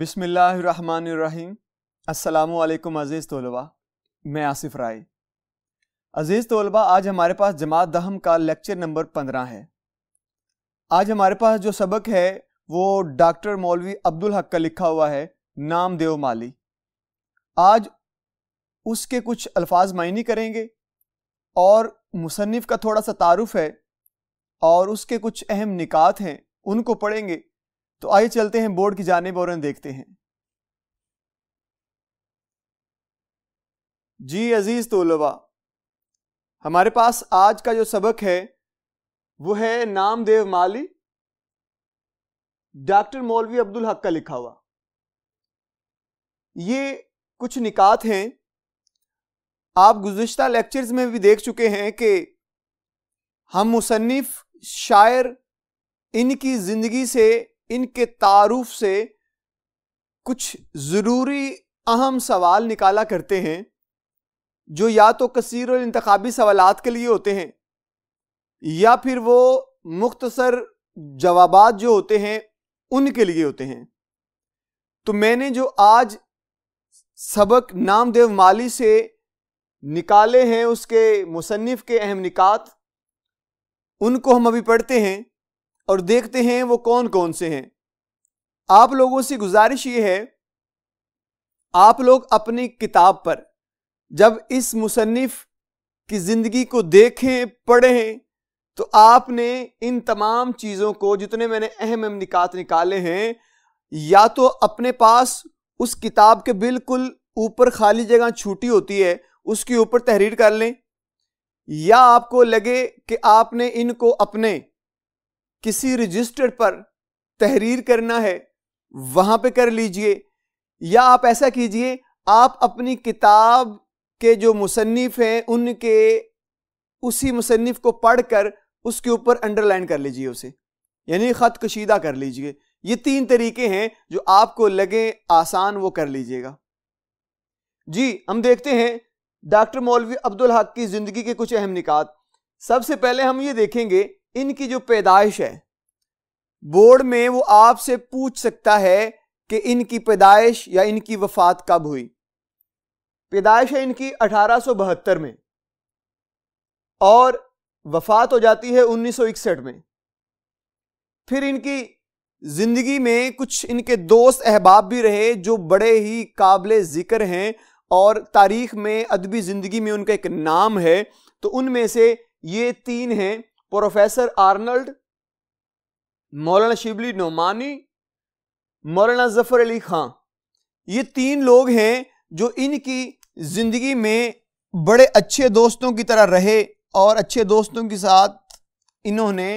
बिसमीम् अल्लाम अज़ीज़ तलबा मैं आसिफ राय अज़ीज़ तलबा आज हमारे पास जमात दहम का लेक्चर नंबर पंद्रह है आज हमारे पास जो सबक है वो डॉक्टर मौलवी अब्दुल हक का लिखा हुआ है नाम देव माली आज उसके कुछ अल्फाज मायनी करेंगे और मुसनफ़ का थोड़ा सा तारुफ है और उसके कुछ अहम निकात हैं उनको पढ़ेंगे तो आइए चलते हैं बोर्ड की जानब और देखते हैं जी अजीज तोलवा हमारे पास आज का जो सबक है वो है नामदेव माली डॉक्टर मौलवी अब्दुल हक का लिखा हुआ ये कुछ निकात हैं आप गुज्त लेक्चर्स में भी देख चुके हैं कि हम मुसनफ़ शायर इनकी ज़िंदगी से इनके तारुफ से कुछ ज़रूरी अहम सवाल निकाला करते हैं जो या तो कसीर और इंतबी सवालत के लिए होते हैं या फिर वो मुख्तसर जवाब जो होते हैं उनके लिए होते हैं तो मैंने जो आज सबक नामदेव माली से निकाले हैं उसके मुसनफ़ के अहम निकात उनको हम अभी पढ़ते हैं और देखते हैं वो कौन कौन से हैं आप लोगों से गुजारिश ये है आप लोग अपनी किताब पर जब इस मुसनफ़ की ज़िंदगी को देखें पढ़ें तो आपने इन तमाम चीज़ों को जितने मैंने अहम अहम निकात निकाले हैं या तो अपने पास उस किताब के बिल्कुल ऊपर खाली जगह छूटी होती है उसके ऊपर तहरीर कर लें या आपको लगे कि आपने इनको अपने किसी रजिस्टर पर तहरीर करना है वहां पे कर लीजिए या आप ऐसा कीजिए आप अपनी किताब के जो मुसनफ़ हैं उनके उसी मुसनफ़ को पढ़कर उसके ऊपर अंडरलाइन कर लीजिए उसे यानी ख़त कशीदा कर लीजिए ये तीन तरीके हैं जो आपको लगे आसान वो कर लीजिएगा जी हम देखते हैं डॉक्टर मौलवी अब्दुल हक की ज़िंदगी के कुछ अहम निकात सबसे पहले हम ये देखेंगे इनकी जो पैदाइश है बोर्ड में वो आपसे पूछ सकता है कि इनकी पैदाइश या इनकी वफात कब हुई पैदाइश है इनकी 1872 में और वफात हो जाती है 1961 में फिर इनकी ज़िंदगी में कुछ इनके दोस्त अहबाब भी रहे जो बड़े ही काबिल ज़िक्र हैं और तारीख में अदबी ज़िंदगी में उनका एक नाम है तो उनमें से ये तीन हैं प्रोफेसर आर्नल्ड मौलाना शिबली नोमानी मौलाना जफर अली खां ये तीन लोग हैं जो इनकी ज़िंदगी में बड़े अच्छे दोस्तों की तरह रहे और अच्छे दोस्तों के साथ इन्होंने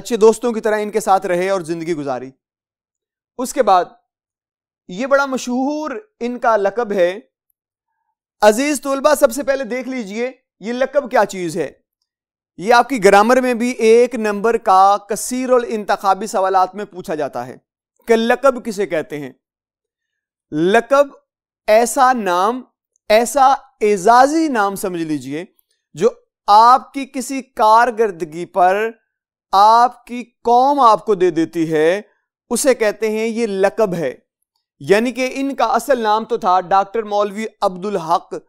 अच्छे दोस्तों की तरह इनके साथ रहे और ज़िंदगी गुजारी उसके बाद ये बड़ा मशहूर इनका लकब है अजीज़ तलबा सबसे पहले देख लीजिए ये लकब क्या चीज़ है ये आपकी ग्रामर में भी एक नंबर का कसीर और इंतबी सवाल में पूछा जाता है कि लकब किसे कहते हैं लकब ऐसा नाम ऐसा एजाजी नाम समझ लीजिए जो आपकी किसी कारगर्दगी पर आपकी कौम आपको दे देती है उसे कहते हैं ये लकब है यानी कि इनका असल नाम तो था डॉक्टर मौलवी अब्दुल हक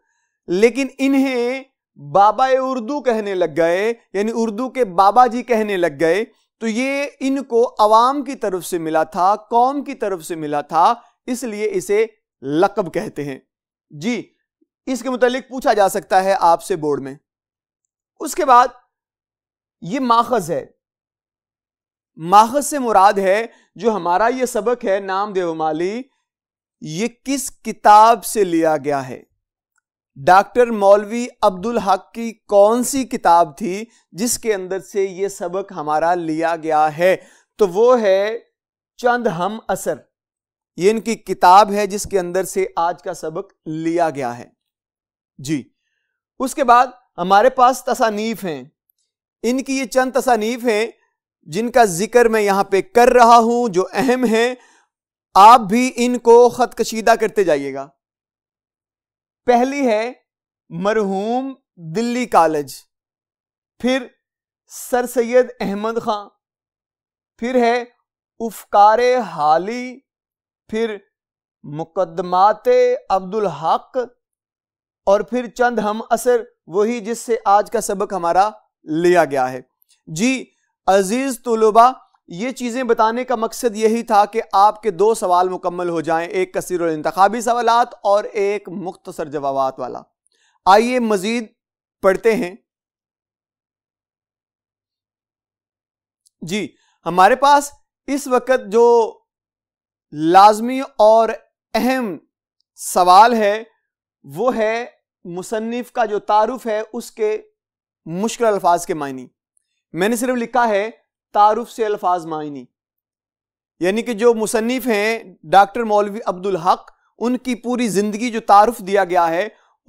लेकिन इन्हें बाबा उर्दू कहने लग गए यानी उर्दू के बाबा जी कहने लग गए तो ये इनको अवाम की तरफ से मिला था कौम की तरफ से मिला था इसलिए इसे लकब कहते हैं जी इसके मुतालिक पूछा जा सकता है आपसे बोर्ड में उसके बाद ये माखज है माखज से मुराद है जो हमारा ये सबक है नाम देवमाली ये किस किताब से लिया गया है डॉक्टर मौलवी अब्दुल हक की कौन सी किताब थी जिसके अंदर से ये सबक हमारा लिया गया है तो वो है चंद हम असर ये इनकी किताब है जिसके अंदर से आज का सबक लिया गया है जी उसके बाद हमारे पास तसानीफ हैं इनकी ये चंद तसानीफ हैं जिनका जिक्र मैं यहाँ पे कर रहा हूँ जो अहम है आप भी इनको ख़त कशीदा करते जाइएगा पहली है मरहूम दिल्ली कॉलेज फिर सर सैयद अहमद खां फिर है उफकार हाली फिर मुकदमात अब्दुल हक और फिर चंद हम असर वही जिससे आज का सबक हमारा लिया गया है जी अजीज तुलबा ये चीज़ें बताने का मकसद यही था कि आपके दो सवाल मुकम्मल हो जाएं एक कसर इंतबी सवाल और एक मुख्तसर जवाब वाला आइए मज़ीद पढ़ते हैं जी हमारे पास इस वक्त जो लाजमी और अहम सवाल है वो है मुसनफ़ का जो तारुफ है उसके मुश्किल अल्फाज के मायने मैंने सिर्फ लिखा है तारुफ से अल्फाज मायनी यानी कि जो मुसनफ़ हैं डॉक्टर मौलवी अब्दुल हक उनकी पूरी ज़िंदगी जो तारुफ दिया गया है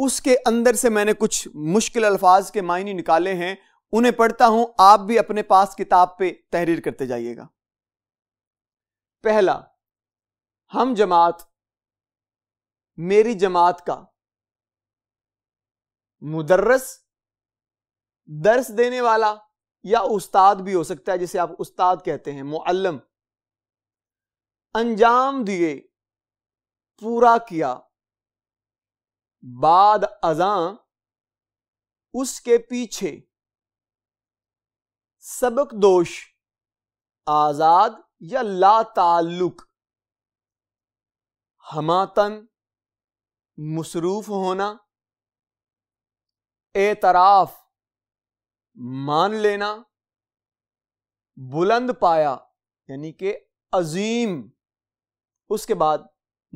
उसके अंदर से मैंने कुछ मुश्किल अल्फाज के मायने निकाले हैं उन्हें पढ़ता हूं आप भी अपने पास किताब पे तहरीर करते जाइएगा पहला हम जमात मेरी जमात का मुदर्रस दर्स देने वाला या उस्ताद भी हो सकता है जिसे आप उस्ताद कहते हैं मुअल्लम अंजाम दिए पूरा किया बाद अजा उसके पीछे सबक दोष आजाद या ला ताल्लुक हमातन मसरूफ होना एतराफ़ मान लेना बुलंद पाया यानी कि अजीम उसके बाद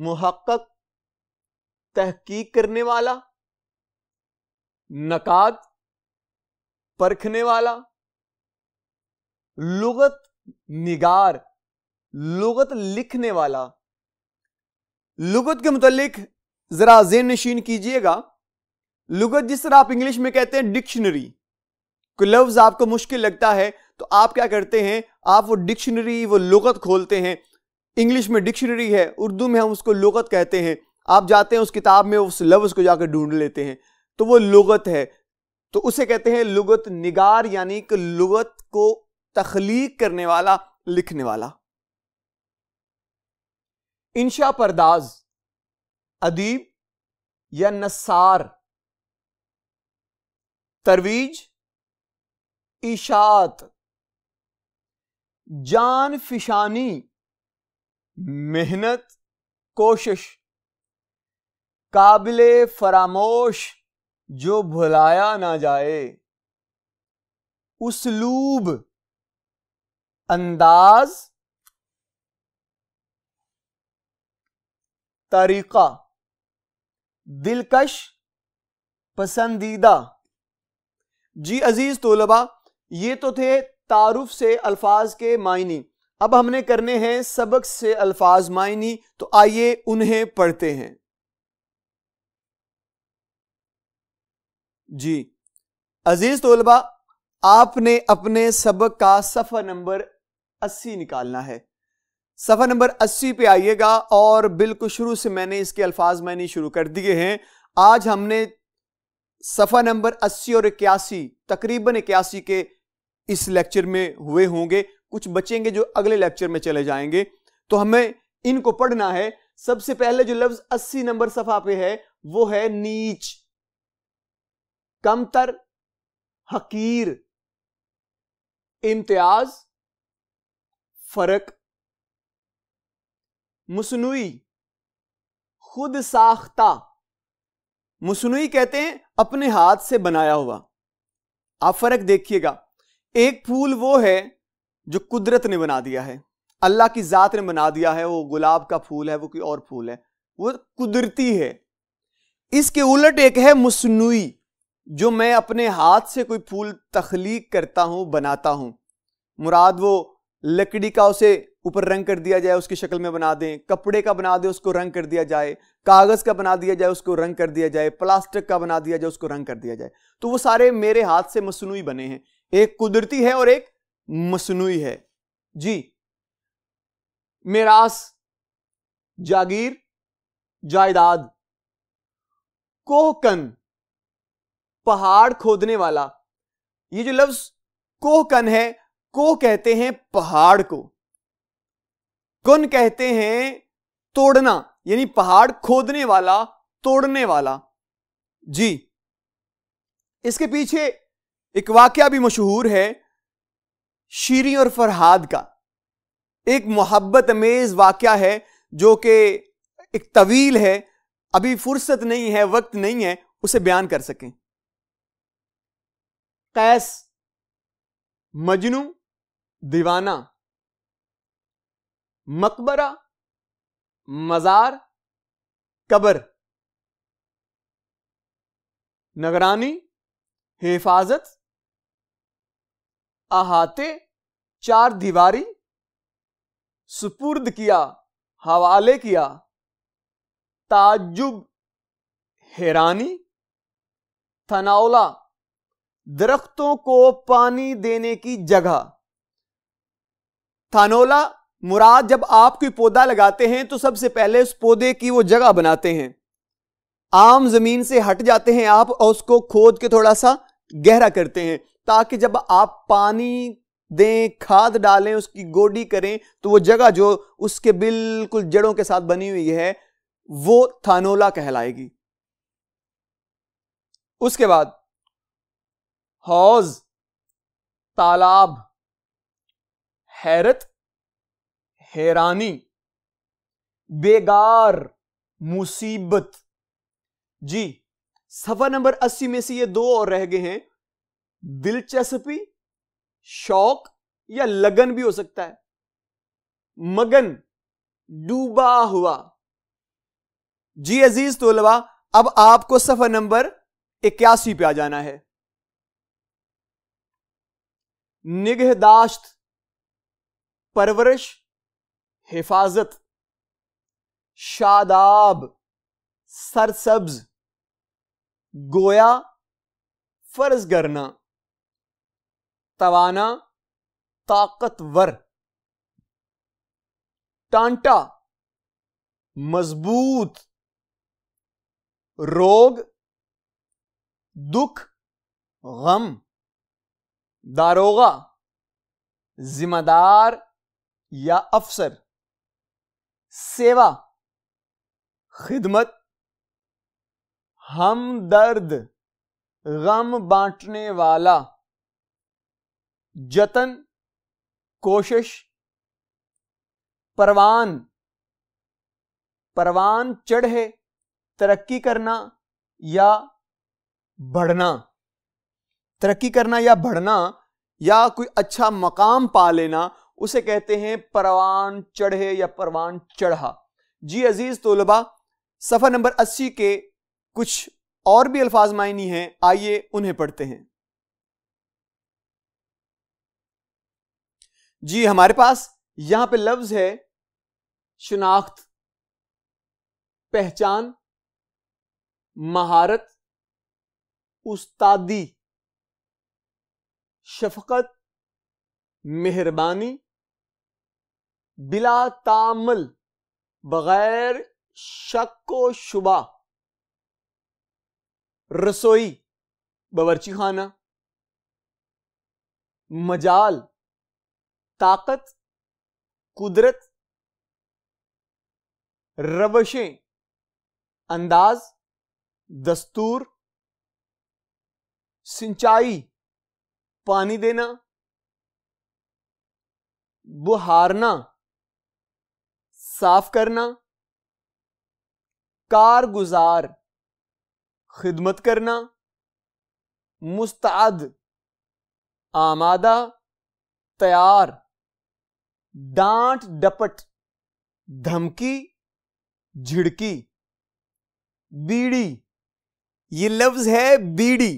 मुहक्क तहकीक करने वाला नकाद परखने वाला लुगत निगार लुगत लिखने वाला लुगत के मुतलिक जरा जेन नशीन कीजिएगा लुगत जिस तरह आप इंग्लिश में कहते हैं डिक्शनरी लफ्ज आपको मुश्किल लगता है तो आप क्या करते हैं आप वो डिक्शनरी वो लगत खोलते हैं इंग्लिश में डिक्शनरी है उर्दू में हम उसको लुगत कहते हैं आप जाते हैं उस किताब में उस लफ्ज़ को जाकर ढूंढ लेते हैं तो वो लगत है तो उसे कहते हैं लुगत निगार यानी कि लगत को तख्लीक करने वाला लिखने वाला इंशा परदाज अदीब या नसार तरवीज इशात जान फिशानी मेहनत कोशिश काबिल फरामोश जो भुलाया ना जाए उसलूब अंदाज तरीका दिलकश पसंदीदा जी अजीज तोलबा ये तो थे तारुफ से अल्फाज के मायने अब हमने करने हैं सबक से अल्फाज मायने तो आइए उन्हें पढ़ते हैं जी अजीज तोलबा आपने अपने सबक का सफा नंबर अस्सी निकालना है सफ़ा नंबर अस्सी पे आइएगा और बिल्कुल शुरू से मैंने इसके अल्फाज मैंने शुरू कर दिए हैं आज हमने सफ़ा नंबर अस्सी और इक्यासी तकरीबन इक्यासी के इस लेक्चर में हुए होंगे कुछ बचेंगे जो अगले लेक्चर में चले जाएंगे तो हमें इनको पढ़ना है सबसे पहले जो लफ्ज 80 नंबर सफा पे है वो है नीच कमतर हकीर इम्तियाज फरक मुसनुई खुद साख्ता मुसनुई कहते हैं अपने हाथ से बनाया हुआ आप फर्क देखिएगा एक फूल वो है जो कुदरत ने बना दिया है अल्लाह की ज़ात ने बना दिया है वो गुलाब का फूल है वो कोई और फूल है वो कुदरती है इसके उलट एक है मसनूई जो मैं अपने हाथ से कोई फूल तख्लीक करता हूँ बनाता हूँ मुराद वो लकड़ी का उसे ऊपर रंग कर दिया जाए उसकी शक्ल में बना दें कपड़े का बना दें उसको रंग कर दिया जाए कागज़ का बना दिया जाए उसको रंग कर दिया जाए प्लास्टिक का बना दिया जाए उसको रंग कर दिया जाए तो वो सारे मेरे हाथ से मसनू बने हैं एक कुदरती है और एक मसनू है जी मेरास जागीर जायदाद कोहकन पहाड़ खोदने वाला ये जो लफ्ज कोहकन है को कहते हैं पहाड़ को कन कहते हैं तोड़ना यानी पहाड़ खोदने वाला तोड़ने वाला जी इसके पीछे एक वाक्य भी मशहूर है शीरी और फरहाद का एक मोहब्बत अमेज वाक्य है जो कि एक तवील है अभी फुर्सत नहीं है वक्त नहीं है उसे बयान कर सकें कैस मजनू दीवाना मकबरा मजार कबर नगरानी हिफाजत अहाते चार दीवारी सुपुर्द किया हवाले किया ताजुब हैरानी थनावला दरख्तों को पानी देने की जगह थानोला मुराद जब आप कोई पौधा लगाते हैं तो सबसे पहले उस पौधे की वो जगह बनाते हैं आम जमीन से हट जाते हैं आप और उसको खोद के थोड़ा सा गहरा करते हैं ताकि जब आप पानी दें खाद डालें उसकी गोडी करें तो वो जगह जो उसके बिल्कुल जड़ों के साथ बनी हुई है वो थानोला कहलाएगी उसके बाद हौज तालाब हैरत हैरानी बेगार मुसीबत जी सफा नंबर अस्सी में से ये दो और रह गए हैं दिलचस्पी शौक या लगन भी हो सकता है मगन डूबा हुआ जी अजीज तोलबा अब आपको सफर नंबर इक्यासी पे आ जाना है निगहदाश्त परवरिश हिफाजत शादाब सरसब्ज गोया फर्ज करना तवाना ताकतवर टांटा मजबूत रोग दुख गम दारोगा जिम्मेदार या अफसर सेवा खिदमत हमदर्द गम बांटने वाला जतन कोशिश परवान परवान चढ़े तरक्की करना या बढ़ना तरक्की करना या बढ़ना या कोई अच्छा मकाम पा लेना उसे कहते हैं परवान चढ़े या परवान चढ़ा जी अजीज तोलबा सफ़ा नंबर 80 के कुछ और भी अल्फाज मायनी हैं आइए उन्हें पढ़ते हैं जी हमारे पास यहां पे लफ्ज है शिनाख्त पहचान महारत उस्तादी शफकत मेहरबानी बिला तामल बगैर शक व शुबा रसोई बवर्ची खाना मजाल ताकत कुदरत रवशें अंदाज दस्तूर सिंचाई पानी देना बुहारना साफ करना कारगुजार खिदमत करना मुस्ताद आमादा तैयार डांट डपट धमकी झिड़की बीड़ी ये लफ्ज है बीड़ी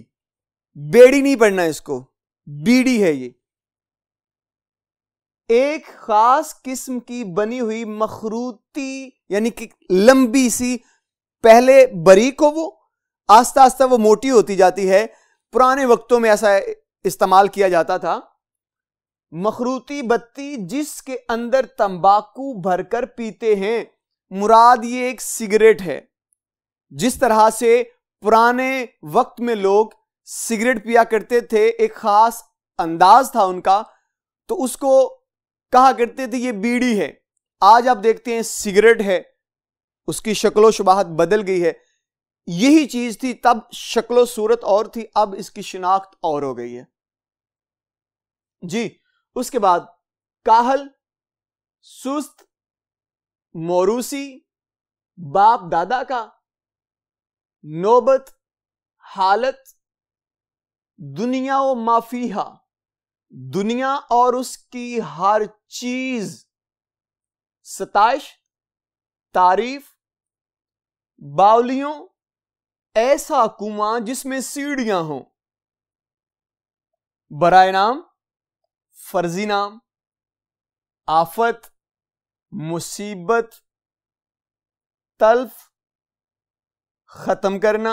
बेड़ी नहीं पढ़ना इसको बीड़ी है ये एक खास किस्म की बनी हुई मखरूती यानी कि लंबी सी पहले बरीक हो वो आस्ता आस्ता वो मोटी होती जाती है पुराने वक्तों में ऐसा इस्तेमाल किया जाता था मखरूती बत्ती जिसके अंदर तंबाकू भरकर पीते हैं मुराद ये एक सिगरेट है जिस तरह से पुराने वक्त में लोग सिगरेट पिया करते थे एक खास अंदाज था उनका तो उसको कहा करते थे ये बीड़ी है आज आप देखते हैं सिगरेट है उसकी शक्लो शबाहत बदल गई है यही चीज थी तब शक्लो सूरत और थी अब इसकी शिनाख्त और हो गई है जी उसके बाद काहल सुस्त मोरूसी बाप दादा का नौबत हालत दुनिया व माफिया दुनिया और उसकी हर चीज सताइश तारीफ बावलियों ऐसा कुआं जिसमें सीढ़ियां हों बराए नाम फर्जी नाम आफत मुसीबत तल्फ खत्म करना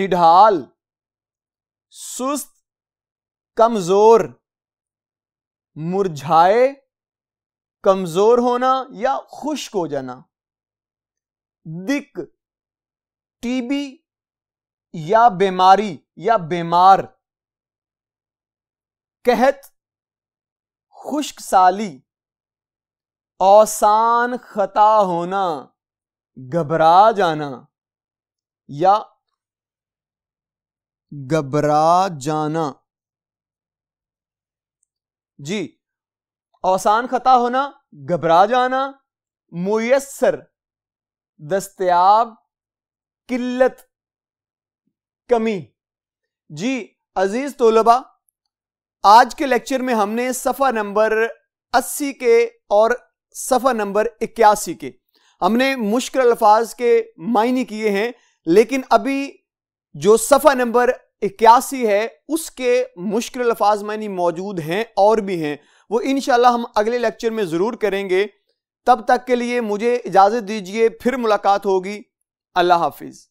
निढाल सुस्त कमजोर मुरझाए कमजोर होना या खुश्क हो जाना दिक टीबी या बीमारी या बीमार कहत खुश्क साली औसान खता होना घबरा जाना या घबरा जाना जी औसान खता होना घबरा जाना मुयसर दस्तयाब किल्लत कमी जी अजीज तोलबा आज के लेक्चर में हमने सफ़ा नंबर 80 के और सफ़ा नंबर 81 के हमने मुश्किल अल्फाज के मायने किए हैं लेकिन अभी जो सफ़ा नंबर 81 है उसके मुश्किल अल्फाज मायने मौजूद हैं और भी हैं वो इन हम अगले लेक्चर में ज़रूर करेंगे तब तक के लिए मुझे इजाज़त दीजिए फिर मुलाकात होगी अल्लाह हाफिज़